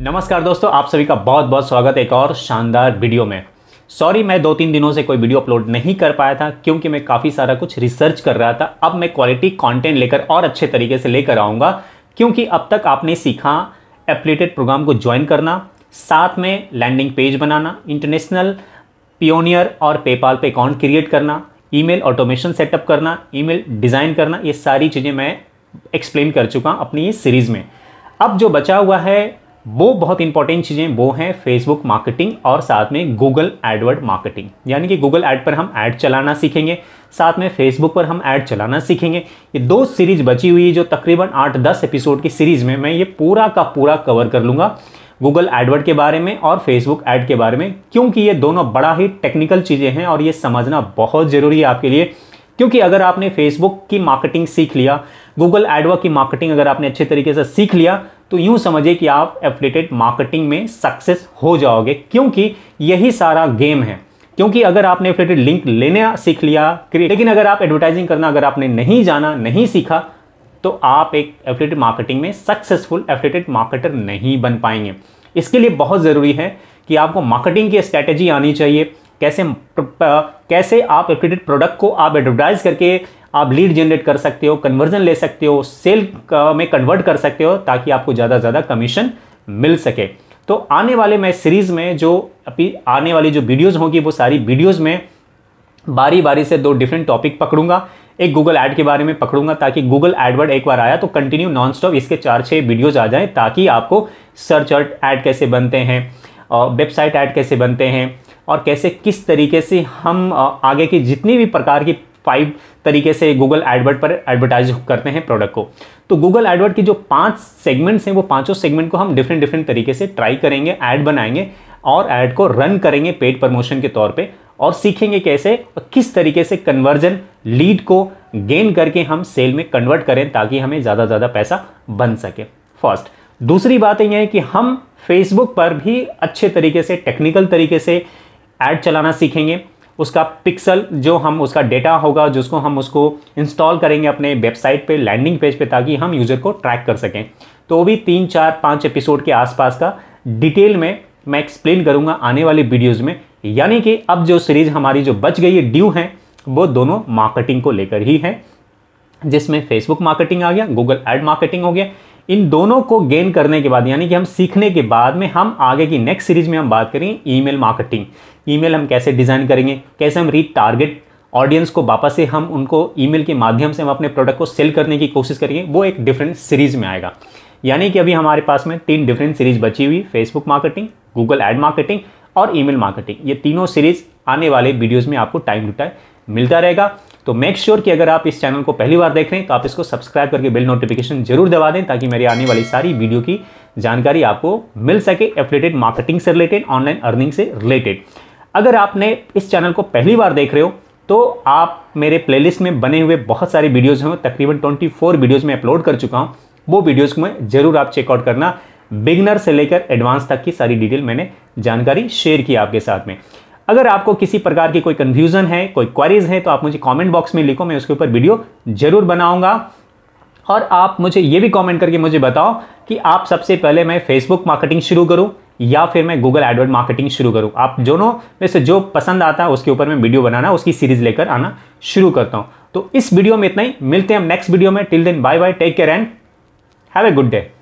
नमस्कार दोस्तों आप सभी का बहुत बहुत स्वागत है एक और शानदार वीडियो में सॉरी मैं दो तीन दिनों से कोई वीडियो अपलोड नहीं कर पाया था क्योंकि मैं काफ़ी सारा कुछ रिसर्च कर रहा था अब मैं क्वालिटी कंटेंट लेकर और अच्छे तरीके से लेकर आऊँगा क्योंकि अब तक आपने सीखा एप्लेटेड प्रोग्राम को ज्वाइन करना साथ में लैंडिंग पेज बनाना इंटरनेशनल पियोनियर और पेपाल पे अकाउंट क्रिएट करना ईमेल ऑटोमेशन सेटअप करना ईमेल डिज़ाइन करना ये सारी चीज़ें मैं एक्सप्लेन कर चुका अपनी इस सीरीज़ में अब जो बचा हुआ है वो बहुत इंपॉर्टेंट चीज़ें वो हैं फेसबुक मार्केटिंग और साथ में गूगल एडवर्ड मार्केटिंग यानी कि गूगल ऐड पर हम ऐड चलाना सीखेंगे साथ में फेसबुक पर हम ऐड चलाना सीखेंगे ये दो सीरीज बची हुई है जो तकरीबन आठ दस एपिसोड की सीरीज़ में मैं ये पूरा का पूरा कवर कर लूँगा गूगल एडवर्ड के बारे में और फेसबुक ऐड के बारे में क्योंकि ये दोनों बड़ा ही टेक्निकल चीज़ें हैं और ये समझना बहुत ज़रूरी है आपके लिए क्योंकि अगर आपने फेसबुक की मार्केटिंग सीख लिया गूगल एडवर्ड की मार्केटिंग अगर आपने अच्छे तरीके से सीख लिया तो यूं समझे कि आप एफिलेटेड मार्केटिंग में सक्सेस हो जाओगे क्योंकि यही सारा गेम है क्योंकि अगर आपने एफिलेटेड लिंक लेना सीख लिया लेकिन अगर आप एडवर्टाइजिंग करना अगर आपने नहीं जाना नहीं सीखा तो आप एक एफिलेटेड मार्केटिंग में सक्सेसफुल एफिलेटेड मार्केटर नहीं बन पाएंगे इसके लिए बहुत ज़रूरी है कि आपको मार्केटिंग की स्ट्रैटेजी आनी चाहिए कैसे कैसे आप एफिलेटेड प्रोडक्ट को आप एडवर्टाइज करके आप लीड जनरेट कर सकते हो कन्वर्जन ले सकते हो सेल में कन्वर्ट कर सकते हो ताकि आपको ज़्यादा से ज़्यादा कमीशन मिल सके तो आने वाले मैं सीरीज़ में जो अभी आने वाली जो वीडियोज़ होगी वो सारी वीडियोज़ में बारी बारी से दो डिफरेंट टॉपिक पकड़ूंगा एक गूगल ऐड के बारे में पकड़ूंगा ताकि गूगल एडवर्ड एक बार आया तो कंटिन्यू नॉन स्टॉप इसके चार छः वीडियोज़ आ जाएँ ताकि आपको सर्च अर्ट ऐड कैसे बनते हैं और वेबसाइट ऐड कैसे बनते हैं और कैसे किस तरीके से हम आगे की जितनी भी प्रकार की फाइव तरीके से गूगल एडवर्ड पर एडवर्टाइज करते हैं प्रोडक्ट को तो गूगल एडवर्ड की जो पांच सेगमेंट्स हैं वो पांचों सेगमेंट को हम डिफरेंट डिफरेंट तरीके से ट्राई करेंगे ऐड बनाएंगे और ऐड को रन करेंगे पेड प्रमोशन के तौर पे और सीखेंगे कैसे किस तरीके से कन्वर्जन लीड को गेन करके हम सेल में कन्वर्ट करें ताकि हमें ज़्यादा ज़्यादा पैसा बन सके फर्स्ट दूसरी बात यह है कि हम फेसबुक पर भी अच्छे तरीके से टेक्निकल तरीके से ऐड चलाना सीखेंगे उसका पिक्सल जो हम उसका डेटा होगा जिसको हम उसको इंस्टॉल करेंगे अपने वेबसाइट पे लैंडिंग पेज पे ताकि हम यूज़र को ट्रैक कर सकें तो वो भी तीन चार पाँच एपिसोड के आसपास का डिटेल में मैं एक्सप्लेन करूँगा आने वाली वीडियोज़ में यानी कि अब जो सीरीज़ हमारी जो बच गई है ड्यू है वो दोनों मार्केटिंग को लेकर ही है जिसमें फेसबुक मार्केटिंग आ गया गूगल एड मार्केटिंग हो गया इन दोनों को गेन करने के बाद यानी कि हम सीखने के बाद में हम आगे की नेक्स्ट सीरीज में हम बात करेंगे ईमेल मार्केटिंग ईमेल हम कैसे डिज़ाइन करेंगे कैसे हम री टारगेट ऑडियंस को वापस से हम उनको ईमेल के माध्यम से हम अपने प्रोडक्ट को सेल करने की कोशिश करेंगे वो एक डिफरेंट सीरीज़ में आएगा यानी कि अभी हमारे पास में तीन डिफरेंट सीरीज़ बची हुई Facebook marketing Google ad marketing और ईमेल मार्केटिंग ये तीनों सीरीज़ आने वाले वीडियोज़ में आपको टाइम टू टाइम मिलता रहेगा तो मेक श्योर sure कि अगर आप इस चैनल को पहली बार देख रहे हैं तो आप इसको सब्सक्राइब करके बिल नोटिफिकेशन जरूर दबा दें ताकि मेरी आने वाली सारी वीडियो की जानकारी आपको मिल सके एफिलेटेड मार्केटिंग से रिलेटेड ऑनलाइन अर्निंग से रिलेटेड अगर आपने इस चैनल को पहली बार देख रहे हो तो आप मेरे प्लेलिस्ट में बने हुए बहुत सारे वीडियोज़ हैं तकरीबन 24 वीडियोज़ में अपलोड कर चुका हूँ वो वीडियोज़ में ज़रूर आप चेकआउट करना बिगनर से लेकर एडवांस तक की सारी डिटेल मैंने जानकारी शेयर की आपके साथ में अगर आपको किसी प्रकार की कोई कन्फ्यूज़न है कोई क्वारीज है तो आप मुझे कॉमेंट बॉक्स में लिखो मैं उसके ऊपर वीडियो ज़रूर बनाऊँगा और आप मुझे ये भी कॉमेंट करके मुझे बताओ कि आप सबसे पहले मैं फेसबुक मार्केटिंग शुरू करूँ या फिर मैं गूगल एडवर्ड मार्केटिंग शुरू करूं आप दोनों में से जो पसंद आता है उसके ऊपर मैं वीडियो बनाना उसकी सीरीज लेकर आना शुरू करता हूं तो इस वीडियो में इतना ही मिलते हैं हम नेक्स्ट वीडियो में till then bye bye take care and have a good day